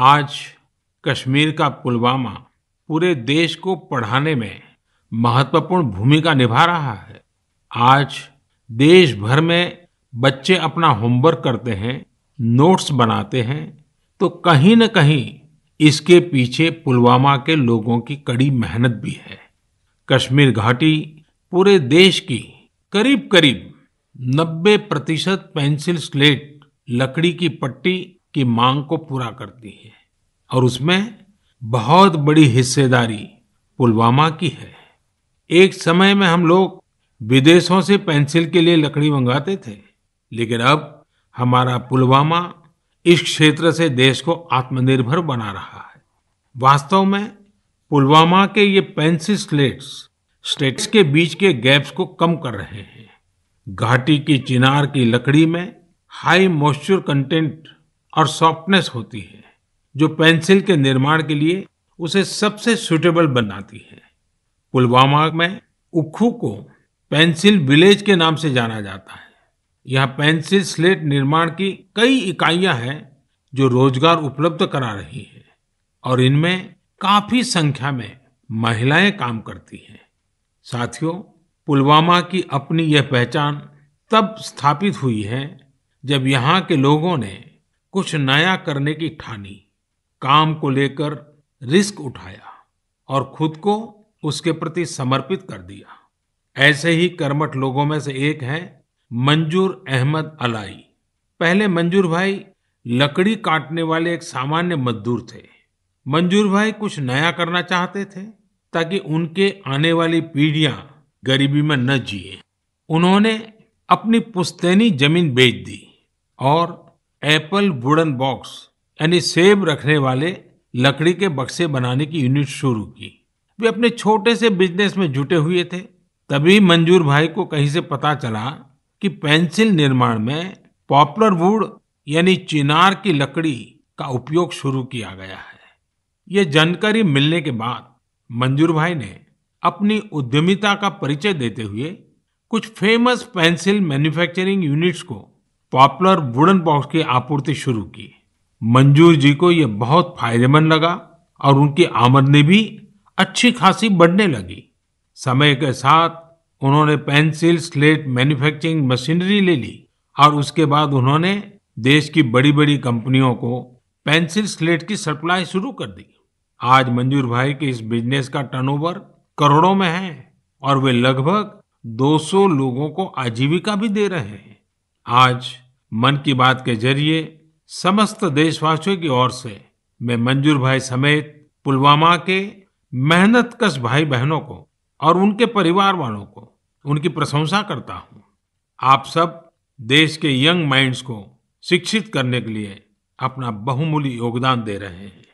आज कश्मीर का पुलवामा पूरे देश को पढ़ाने में महत्वपूर्ण भूमिका निभा रहा है आज देश भर में बच्चे अपना होमवर्क करते हैं नोट्स बनाते हैं तो कहीं न कहीं इसके पीछे पुलवामा के लोगों की कड़ी मेहनत भी है कश्मीर घाटी पूरे देश की करीब करीब 90 प्रतिशत पेंसिल स्लेट लकड़ी की पट्टी की मांग को पूरा करती है और उसमें बहुत बड़ी हिस्सेदारी पुलवामा की है एक समय में हम लोग विदेशों से पेंसिल के लिए लकड़ी मंगाते थे लेकिन अब हमारा पुलवामा इस क्षेत्र से देश को आत्मनिर्भर बना रहा है वास्तव में पुलवामा के ये पेंसिल स्लेट्स स्टेट्स के बीच के गैप्स को कम कर रहे हैं घाटी की चिनार की लकड़ी में हाई मॉइस्चर कंटेंट और सॉफ्टनेस होती है जो पेंसिल के निर्माण के लिए उसे सबसे सुटेबल बनाती है पुलवामा में उखू को पेंसिल विलेज के नाम से जाना जाता है यहाँ पेंसिल स्लेट निर्माण की कई इकाइयां हैं जो रोजगार उपलब्ध करा रही है और इनमें काफी संख्या में महिलाएं काम करती हैं साथियों पुलवामा की अपनी यह पहचान तब स्थापित हुई है जब यहाँ के लोगों ने कुछ नया करने की ठानी काम को लेकर रिस्क उठाया और खुद को उसके प्रति समर्पित कर दिया ऐसे ही कर्मठ लोगों में से एक है मंजूर अहमद अलाई पहले मंजूर भाई लकड़ी काटने वाले एक सामान्य मजदूर थे मंजूर भाई कुछ नया करना चाहते थे ताकि उनके आने वाली पीढ़ियां गरीबी में न जिए उन्होंने अपनी पुस्तैनी जमीन बेच दी और एप्पल वुडन बॉक्स यानी सेब रखने वाले लकड़ी के बक्से बनाने की यूनिट शुरू की वे अपने छोटे से बिजनेस में जुटे हुए थे तभी मंजूर भाई को कहीं से पता चला कि पेंसिल निर्माण में पॉपुलर वुड यानी चिनार की लकड़ी का उपयोग शुरू किया गया है ये जानकारी मिलने के बाद मंजूर भाई ने अपनी उद्यमिता का परिचय देते हुए कुछ फेमस पेंसिल मैन्युफैक्चरिंग यूनिट्स को पॉपुलर वुडन बॉक्स की आपूर्ति शुरू की मंजूर जी को यह बहुत फायदेमंद लगा और उनकी आमदनी भी अच्छी खासी बढ़ने लगी समय के साथ उन्होंने पेंसिल स्लेट मैन्युफैक्चरिंग मशीनरी ले ली और उसके बाद उन्होंने देश की बड़ी बड़ी कंपनियों को पेंसिल स्लेट की सप्लाई शुरू कर दी आज मंजूर भाई के इस बिजनेस का टर्नओवर करोड़ों में है और वे लगभग 200 लोगों को आजीविका भी दे रहे हैं आज मन की बात के जरिए समस्त देशवासियों की ओर से मैं मंजूर भाई समेत पुलवामा के मेहनत कश भाई बहनों को और उनके परिवार वालों को उनकी प्रशंसा करता हूँ आप सब देश के यंग माइंड्स को शिक्षित करने के लिए अपना बहुमूल्य योगदान दे रहे हैं